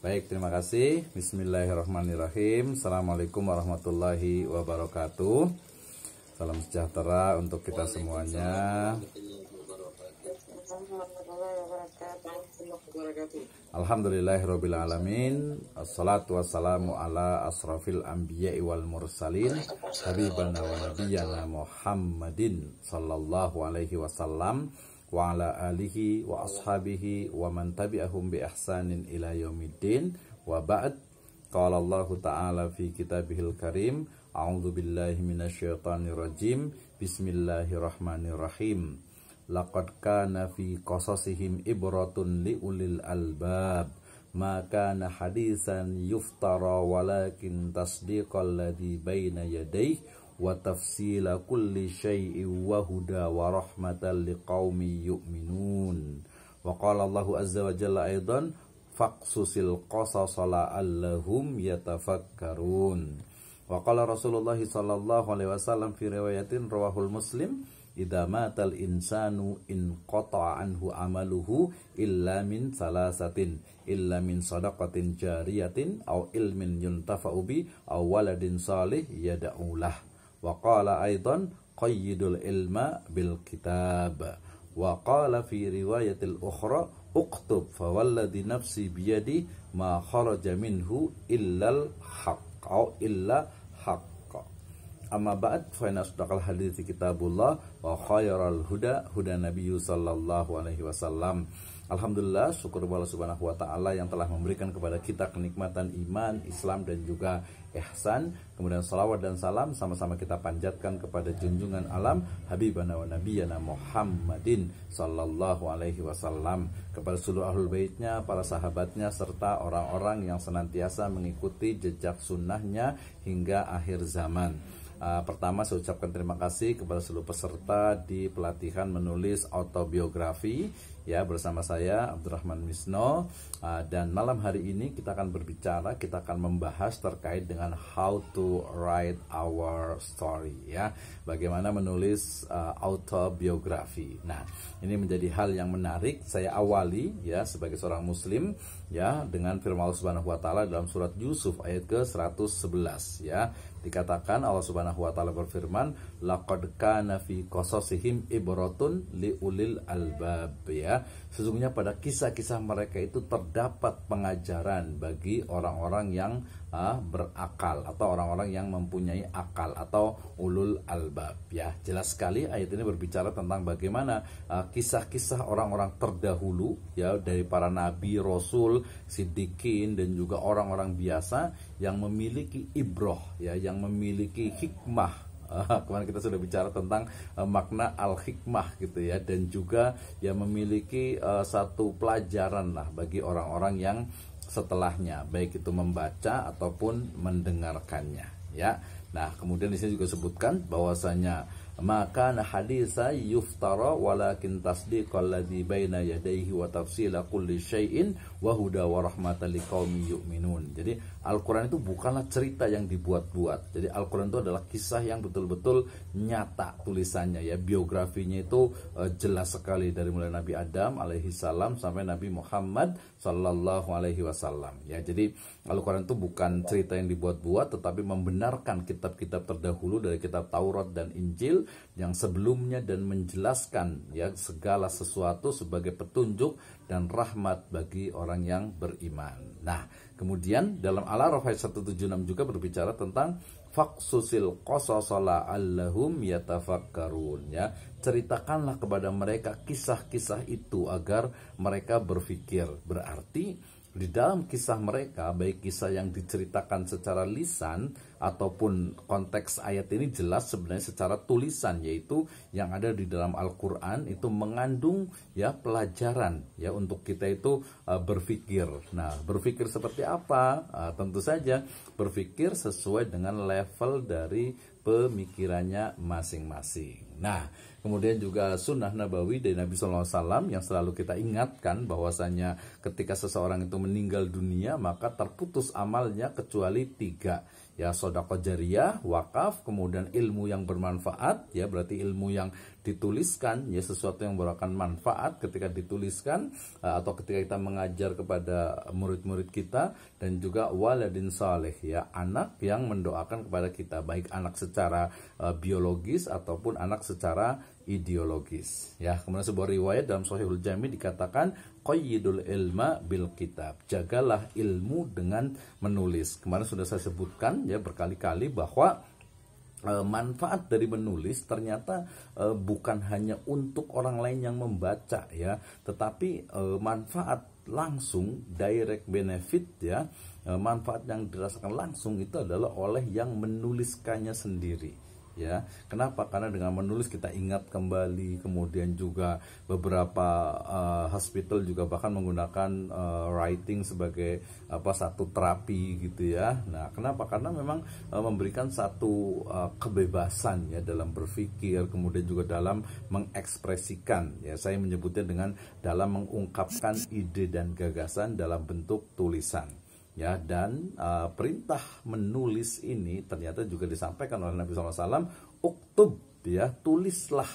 Baik, terima kasih. Bismillahirrahmanirrahim. Assalamualaikum warahmatullahi wabarakatuh. Salam sejahtera untuk kita semuanya. Alhamdulillahirabbil alamin. Assalatu wassalamu ala asrafil anbiya'i wal mursalin habibana wa nabiyana Muhammadin sallallahu alaihi wasallam wa ala alihi wa ashabihi wa man tabi'ahum bi ihsanin ila yaumiddin wa ba'd qala Allah ta'ala fi kitabihil karim a'udzu billahi minasyaitonir rajim bismillahirrahmanirrahim laqad kana fi qasasihim ibratun li albab ma kana hadisan yuftara walakin tasdiqal baina yadayhi wa tafsila kulli syai'in wa huda wa rahmatan liqaumi yu'minun wa qala Allahu azza wa jalla aidan faqsusil qasasa allahum yatafakkarun wa qala Rasulullah sallallahu alaihi wasallam fi riwayatin rawahul muslim idza matal insanu in qata'a anhu amaluhu illa min salasatin illa min sadaqatin jariyatin aw ilmin yuntafa'u bi aw waladin salih yad'ulah wa aidan qayyidul ilma bil kitab wa fi riwayatil ukhra uktub fa nafsi biyadi ma kharaja minhu illal haqq au illa haqq amma ba'd fa inna asdaqal hadithi kitabullah wa khairal huda huda nabiyyu sallallahu alaihi wasallam Alhamdulillah syukur Allah subhanahu wa ta'ala yang telah memberikan kepada kita kenikmatan iman, Islam dan juga ihsan Kemudian salawat dan salam sama-sama kita panjatkan kepada junjungan alam Habibana wa Nabiyana Muhammadin Sallallahu alaihi wasallam Kepada seluruh ahlul baitnya, para sahabatnya Serta orang-orang yang senantiasa mengikuti jejak sunnahnya hingga akhir zaman Uh, pertama saya ucapkan terima kasih kepada seluruh peserta di pelatihan menulis autobiografi ya bersama saya Abdurrahman Misno uh, dan malam hari ini kita akan berbicara kita akan membahas terkait dengan how to write our story ya bagaimana menulis uh, autobiografi nah ini menjadi hal yang menarik saya awali ya sebagai seorang muslim ya dengan firman Allah Subhanahu wa taala dalam surat Yusuf ayat ke 111 ya dikatakan Allah Subhanahu wa taala berfirman laqad kana fi qasasihim ibratun liulil albab ya ya. Sesungguhnya pada kisah-kisah mereka itu terdapat pengajaran bagi orang-orang yang uh, berakal atau orang-orang yang mempunyai akal atau ulul albab ya. Jelas sekali ayat ini berbicara tentang bagaimana kisah kisah-kisah orang-orang terdahulu ya dari para nabi, rasul, sidikin dan juga orang-orang biasa yang memiliki ibroh ya, yang memiliki hikmah kemarin kita sudah bicara tentang eh, makna al-hikmah gitu ya dan juga yang memiliki eh, satu pelajaran lah bagi orang-orang yang setelahnya baik itu membaca ataupun mendengarkannya ya. Nah, kemudian di sini juga sebutkan bahwasanya maka haditha yuftara walakin tasdiq alladhi baina yadayhi wa tafsila kulli syai'in wa huda wa rahmatan liqaumin yu'minun. Jadi Al-Qur'an itu bukanlah cerita yang dibuat-buat. Jadi Al-Qur'an itu adalah kisah yang betul-betul nyata tulisannya ya. Biografinya itu uh, jelas sekali dari mulai Nabi Adam alaihi salam sampai Nabi Muhammad sallallahu alaihi wasallam. Ya, jadi Al-Qur'an itu bukan cerita yang dibuat-buat tetapi membenarkan kitab-kitab terdahulu dari kitab Taurat dan Injil yang sebelumnya dan menjelaskan ya segala sesuatu sebagai petunjuk dan rahmat bagi orang yang beriman. Nah, kemudian dalam Al-Araf ayat 176 juga berbicara tentang faksusil qasasala allahum yatafakkarun ya ceritakanlah kepada mereka kisah-kisah itu agar mereka berpikir berarti di dalam kisah mereka, baik kisah yang diceritakan secara lisan ataupun konteks ayat ini jelas sebenarnya secara tulisan yaitu yang ada di dalam Al-Qur'an itu mengandung ya pelajaran ya untuk kita itu uh, e, berpikir. Nah, berpikir seperti apa? Uh, tentu saja berpikir sesuai dengan level dari pemikirannya masing-masing. Nah, Kemudian juga sunnah nabawi dari Nabi Alaihi Wasallam yang selalu kita ingatkan bahwasanya ketika seseorang itu meninggal dunia maka terputus amalnya kecuali tiga ya sodako jariah, wakaf, kemudian ilmu yang bermanfaat, ya berarti ilmu yang dituliskan, ya sesuatu yang berakan manfaat ketika dituliskan eh, atau ketika kita mengajar kepada murid-murid kita dan juga waladin saleh, ya anak yang mendoakan kepada kita baik anak secara eh, biologis ataupun anak secara ideologis ya kemudian sebuah riwayat dalam Sahihul Jami dikatakan qayyidul ilma bil kitab jagalah ilmu dengan menulis kemarin sudah saya sebutkan ya berkali-kali bahwa e, manfaat dari menulis ternyata e, bukan hanya untuk orang lain yang membaca ya tetapi e, manfaat langsung direct benefit ya manfaat yang dirasakan langsung itu adalah oleh yang menuliskannya sendiri ya kenapa karena dengan menulis kita ingat kembali kemudian juga beberapa uh, hospital juga bahkan menggunakan uh, writing sebagai apa satu terapi gitu ya nah kenapa karena memang uh, memberikan satu uh, kebebasan ya dalam berpikir kemudian juga dalam mengekspresikan ya saya menyebutnya dengan dalam mengungkapkan ide dan gagasan dalam bentuk tulisan ya dan uh, perintah menulis ini ternyata juga disampaikan oleh Nabi SAW uktub ya tulislah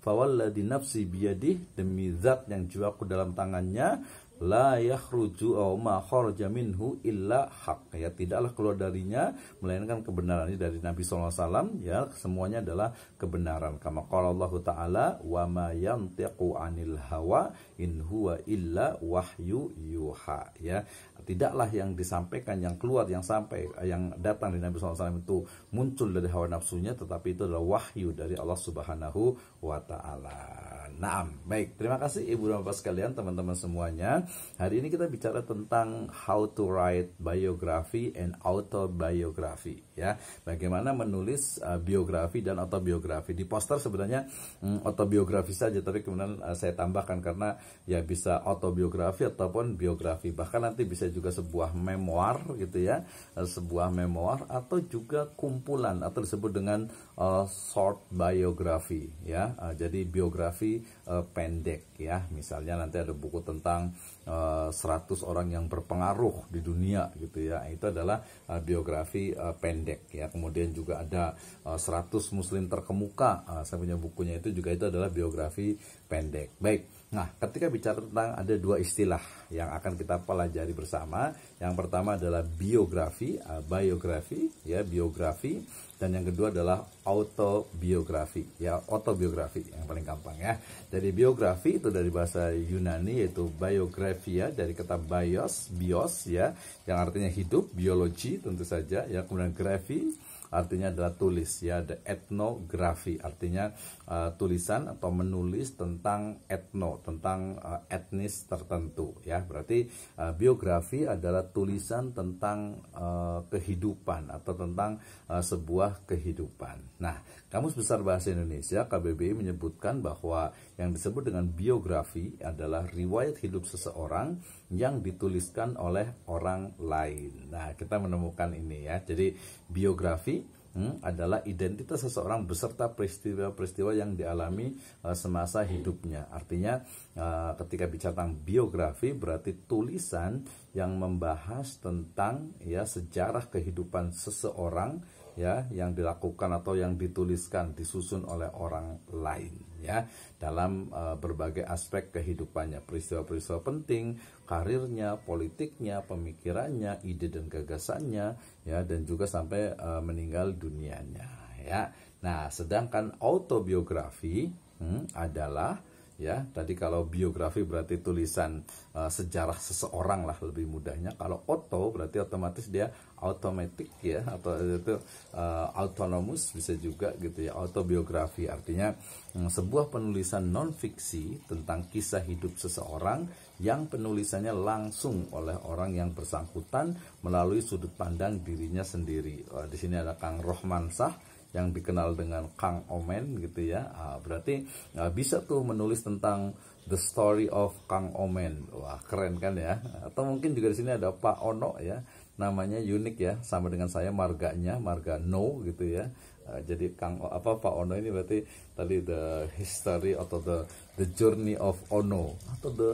fawalladhi nafsi biyadih demi zat yang jiwaku dalam tangannya la yakhruju au ma kharaja minhu illa haq ya tidaklah keluar darinya melainkan kebenaran ini dari Nabi sallallahu alaihi wasallam ya semuanya adalah kebenaran kama qala Allah taala wa ma yantiqu anil hawa in huwa illa wahyu yuha ya tidaklah yang disampaikan yang keluar yang sampai yang datang dari Nabi sallallahu alaihi wasallam itu muncul dari hawa nafsunya tetapi itu adalah wahyu dari Allah Subhanahu wa taala Nah, baik. Terima kasih Ibu dan Bapak sekalian, teman-teman semuanya. Hari ini kita bicara tentang how to write biography and autobiography, ya. Bagaimana menulis uh, biografi dan autobiografi. Di poster sebenarnya um, autobiografi saja, tapi kemudian uh, saya tambahkan karena ya bisa autobiografi ataupun biografi. Bahkan nanti bisa juga sebuah memoir gitu ya, uh, sebuah memoir atau juga kumpulan atau disebut dengan uh, short biography ya uh, jadi biografi uh, pendek ya misalnya nanti ada buku tentang uh, eh, 100 orang yang berpengaruh di dunia gitu ya itu adalah uh, biografi uh, pendek ya kemudian juga ada uh, 100 muslim terkemuka uh, saya punya bukunya itu juga itu adalah biografi pendek baik Nah, ketika bicara tentang ada dua istilah yang akan kita pelajari bersama. Yang pertama adalah biografi, uh, biografi, ya biografi, dan yang kedua adalah autobiografi, ya autobiografi yang paling gampang ya. Jadi biografi itu dari bahasa Yunani yaitu biografia dari kata bios, bios ya, yang artinya hidup, biologi tentu saja, ya kemudian grafi artinya adalah tulis ya the ethnography artinya uh, tulisan atau menulis tentang etno tentang uh, etnis tertentu ya berarti uh, biografi adalah tulisan tentang uh, kehidupan atau tentang uh, sebuah kehidupan nah kamus besar bahasa Indonesia KBBI menyebutkan bahwa yang disebut dengan biografi adalah riwayat hidup seseorang yang dituliskan oleh orang lain nah kita menemukan ini ya jadi biografi hmm, adalah identitas seseorang beserta peristiwa-peristiwa yang dialami uh, semasa hidupnya. Artinya uh, ketika bicara tentang biografi berarti tulisan yang membahas tentang ya sejarah kehidupan seseorang ya yang dilakukan atau yang dituliskan disusun oleh orang lain ya dalam e, berbagai aspek kehidupannya peristiwa-peristiwa penting karirnya politiknya pemikirannya ide dan gagasannya ya dan juga sampai e, meninggal dunianya ya nah sedangkan autobiografi hmm, adalah ya tadi kalau biografi berarti tulisan uh, sejarah seseorang lah lebih mudahnya kalau auto berarti otomatis dia automatic ya atau itu uh, autonomous bisa juga gitu ya autobiografi artinya mm, sebuah penulisan non fiksi tentang kisah hidup seseorang yang penulisannya langsung oleh orang yang bersangkutan melalui sudut pandang dirinya sendiri. Uh, di sini ada Kang rohman sah yang dikenal dengan Kang Omen gitu ya. Uh, berarti uh, bisa tuh menulis tentang The Story of Kang Omen. Wah, keren kan ya. Atau mungkin juga di sini ada Pak Ono ya namanya unik ya sama dengan saya marganya marga no gitu ya uh, jadi Kang apa Pak Ono ini berarti tadi the history atau the the journey of Ono atau the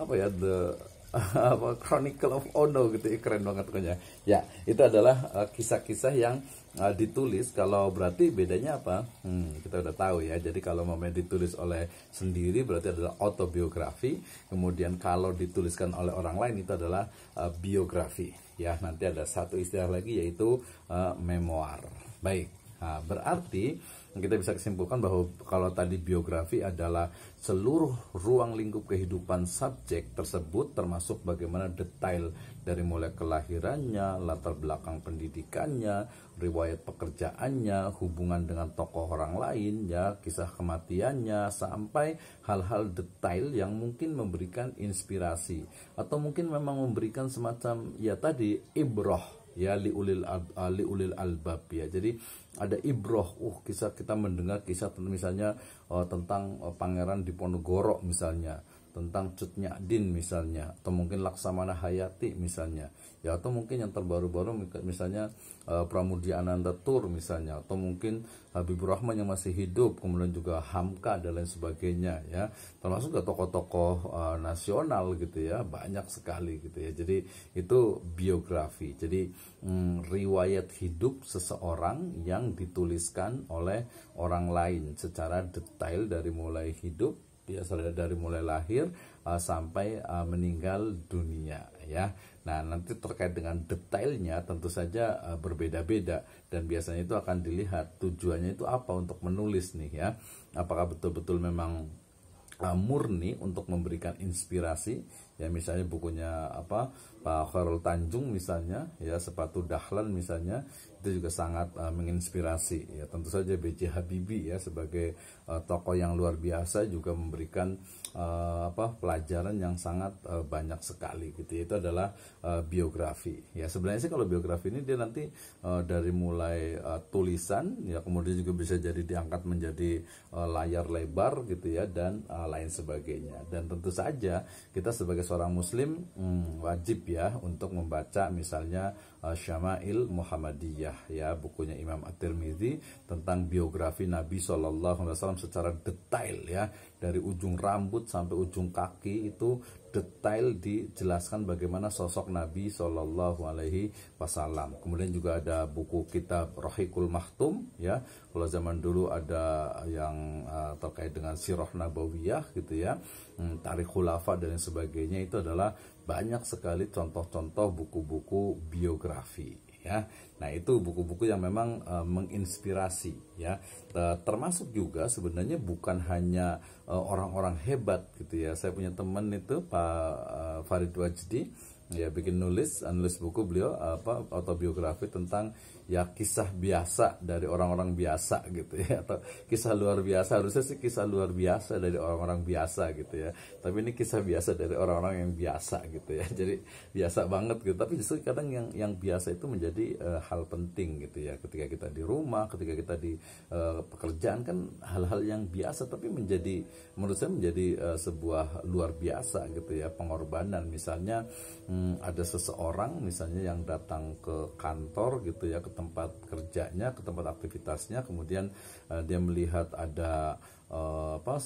apa ya the apa Chronicle of Ono gitu ya keren banget pokoknya ya itu adalah eh, kisah-kisah uh, yang uh, ditulis kalau berarti bedanya apa hmm, kita udah tahu ya jadi kalau memang ditulis oleh sendiri berarti adalah autobiografi kemudian kalau dituliskan oleh orang lain itu adalah uh, biografi ya nanti ada satu istilah lagi yaitu uh, memoir baik Nah, berarti kita bisa kesimpulkan bahwa kalau tadi biografi adalah seluruh ruang lingkup kehidupan subjek tersebut termasuk bagaimana detail dari mulai kelahirannya, latar belakang pendidikannya, riwayat pekerjaannya, hubungan dengan tokoh orang lain ya, kisah kematiannya sampai hal-hal detail yang mungkin memberikan inspirasi atau mungkin memang memberikan semacam ya tadi ibroh ya liulil ulil ah, liulil albab ya. Jadi ada ibroh uh kisah kita mendengar kisah misalnya uh, tentang uh, pangeran Diponegoro misalnya tentang Cutnya Din misalnya atau mungkin Laksamana Hayati misalnya ya atau mungkin yang terbaru-baru misalnya uh, eh, Pramudia Ananda Tur misalnya atau mungkin Habibur Rahman yang masih hidup kemudian juga Hamka dan lain sebagainya ya termasuk juga tokoh-tokoh uh, nasional gitu ya banyak sekali gitu ya jadi itu biografi jadi mm, riwayat hidup seseorang yang dituliskan oleh orang lain secara detail dari mulai hidup saudara dari mulai lahir uh, sampai uh, meninggal dunia ya. Nah, nanti terkait dengan detailnya tentu saja uh, berbeda-beda dan biasanya itu akan dilihat tujuannya itu apa untuk menulis nih ya. Apakah betul-betul memang uh, murni untuk memberikan inspirasi ya misalnya bukunya apa Pak Khairul Tanjung misalnya ya sepatu dahlan misalnya itu juga sangat uh, menginspirasi ya tentu saja B.J. Habibie ya sebagai uh, tokoh yang luar biasa juga memberikan uh, apa pelajaran yang sangat uh, banyak sekali gitu itu adalah uh, biografi ya sebenarnya sih kalau biografi ini dia nanti uh, dari mulai uh, tulisan ya kemudian juga bisa jadi diangkat menjadi uh, layar lebar gitu ya dan uh, lain sebagainya dan tentu saja kita sebagai seorang muslim hmm, wajib ya untuk membaca misalnya uh, Syama'il Muhammadiyah ya bukunya Imam At-Tirmizi tentang biografi Nabi Shallallahu alaihi wasallam secara detail ya dari ujung rambut sampai ujung kaki itu detail dijelaskan bagaimana sosok Nabi Shallallahu Alaihi Wasallam. Kemudian juga ada buku kitab Rohikul Mahtum ya. Kalau zaman dulu ada yang uh, terkait dengan Sirah Nabawiyah gitu ya, hmm, tarikh khulafa dan sebagainya itu adalah banyak sekali contoh-contoh buku-buku biografi ya. Nah, itu buku-buku yang memang e, menginspirasi ya. Termasuk juga sebenarnya bukan hanya eh, orang-orang e, hebat gitu ya. Saya punya teman itu Pak e, Farid Wajdi ya bikin nulis, nulis buku beliau apa autobiografi tentang ya kisah biasa dari orang-orang biasa gitu ya atau kisah luar biasa harusnya sih kisah luar biasa dari orang-orang biasa gitu ya tapi ini kisah biasa dari orang-orang yang biasa gitu ya jadi biasa banget gitu tapi justru kadang yang yang biasa itu menjadi uh, hal penting gitu ya ketika kita di rumah ketika kita di uh, pekerjaan kan hal-hal yang biasa tapi menjadi menurut saya menjadi uh, sebuah luar biasa gitu ya pengorbanan misalnya hmm, ada seseorang misalnya yang datang ke kantor gitu ya tempat kerjanya, ke tempat aktivitasnya, kemudian uh, dia melihat ada uh, apa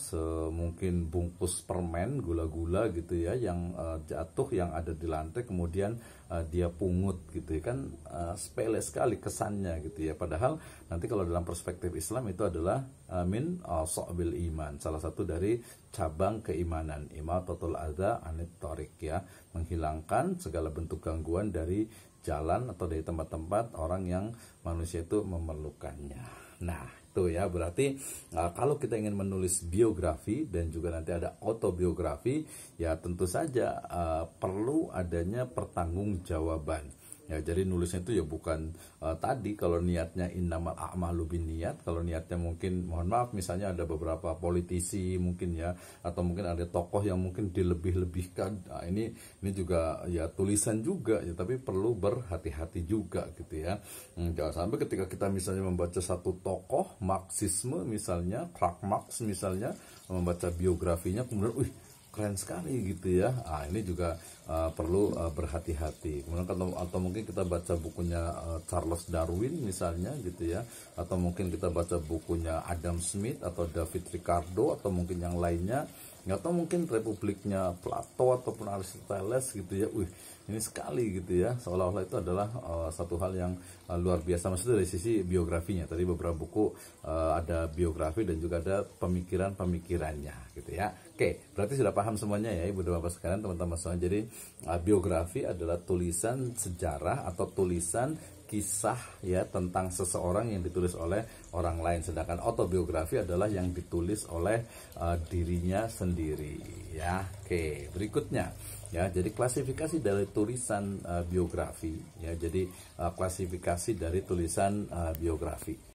mungkin bungkus permen gula-gula gitu ya yang uh, jatuh yang ada di lantai kemudian uh, dia pungut gitu ya kan uh, sepele sekali kesannya gitu ya padahal nanti kalau dalam perspektif Islam itu adalah uh, min uh, so'bil iman salah satu dari cabang keimanan total ada anit torik ya menghilangkan segala bentuk gangguan dari jalan atau dari tempat-tempat orang yang manusia itu memerlukannya. Nah, itu ya berarti eh, kalau kita ingin menulis biografi dan juga nanti ada autobiografi ya tentu saja uh, perlu adanya pertanggungjawaban. Ya, jadi nulisnya itu ya bukan uh, tadi kalau niatnya innamal a'malu niat kalau niatnya mungkin mohon maaf misalnya ada beberapa politisi mungkin ya atau mungkin ada tokoh yang mungkin dilebih-lebihkan. Nah, ini ini juga ya tulisan juga ya tapi perlu berhati-hati juga gitu ya. Hmm, jangan sampai ketika kita misalnya membaca satu tokoh Marxisme misalnya Karl Marx misalnya membaca biografinya kemudian wih keren sekali gitu ya. ah ini juga uh, perlu uh, berhati-hati. Kemudian atau, atau mungkin kita baca bukunya uh, Charles Darwin misalnya gitu ya, atau mungkin kita baca bukunya Adam Smith atau David Ricardo atau mungkin yang lainnya. Atau mungkin republiknya Plato ataupun Aristoteles gitu ya. Wih, ini sekali gitu ya seolah-olah itu adalah uh, satu hal yang uh, luar biasa maksudnya dari sisi biografinya tadi beberapa buku uh, ada biografi dan juga ada pemikiran-pemikirannya gitu ya oke berarti sudah paham semuanya ya ibu dan bapak sekalian teman-teman semua jadi uh, biografi adalah tulisan sejarah atau tulisan kisah ya tentang seseorang yang ditulis oleh orang lain sedangkan autobiografi adalah yang ditulis oleh uh, dirinya sendiri ya oke berikutnya ya jadi klasifikasi dari tulisan uh, biografi ya jadi uh, klasifikasi dari tulisan uh, biografi